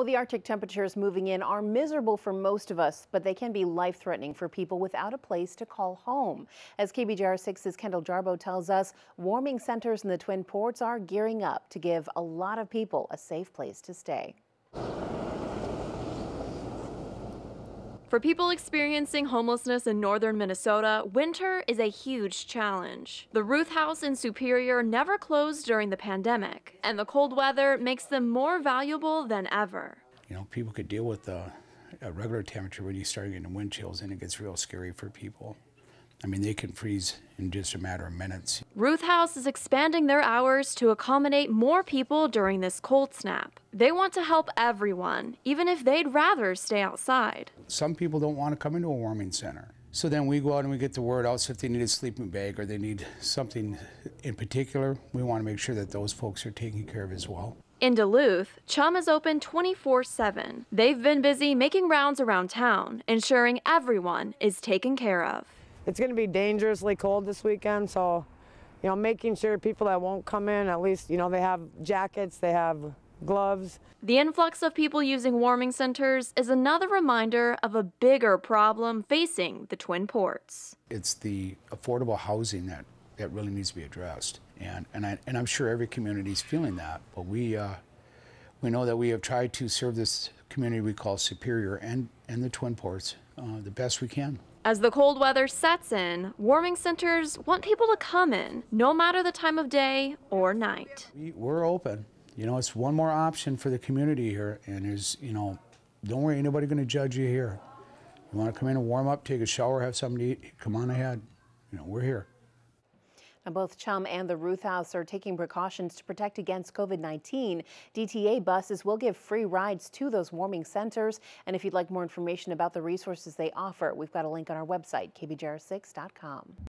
Well, the Arctic temperatures moving in are miserable for most of us, but they can be life threatening for people without a place to call home. As KBJR6's Kendall Jarbo tells us, warming centers in the Twin Ports are gearing up to give a lot of people a safe place to stay. For people experiencing homelessness in northern Minnesota, winter is a huge challenge. The Ruth House in Superior never closed during the pandemic, and the cold weather makes them more valuable than ever. You know, people could deal with the a regular temperature when you start getting wind chills and it gets real scary for people. I mean, they can freeze in just a matter of minutes. Ruth House is expanding their hours to accommodate more people during this cold snap. They want to help everyone, even if they'd rather stay outside. Some people don't want to come into a warming center. So then we go out and we get the word out. So if they need a sleeping bag or they need something in particular, we want to make sure that those folks are taken care of as well. In Duluth, Chum is open 24 7. They've been busy making rounds around town, ensuring everyone is taken care of it's going to be dangerously cold this weekend, so, you know, making sure people that won't come in, at least, you know, they have jackets, they have gloves. The influx of people using warming centers is another reminder of a bigger problem facing the Twin Ports. It's the affordable housing that, that really needs to be addressed. And, and, I, and I'm sure every community is feeling that, but we, uh, we know that we have tried to serve this community we call Superior and, and the Twin Ports uh, the best we can. As the cold weather sets in, warming centers want people to come in, no matter the time of day or night. We're open. You know, it's one more option for the community here, and there's, you know, don't worry, anybody going to judge you here. You want to come in and warm up, take a shower, have something to eat, come on ahead. You know, we're here. Now, both Chum and the Ruth House are taking precautions to protect against COVID-19. DTA buses will give free rides to those warming centers. And if you'd like more information about the resources they offer, we've got a link on our website, kbjr6.com.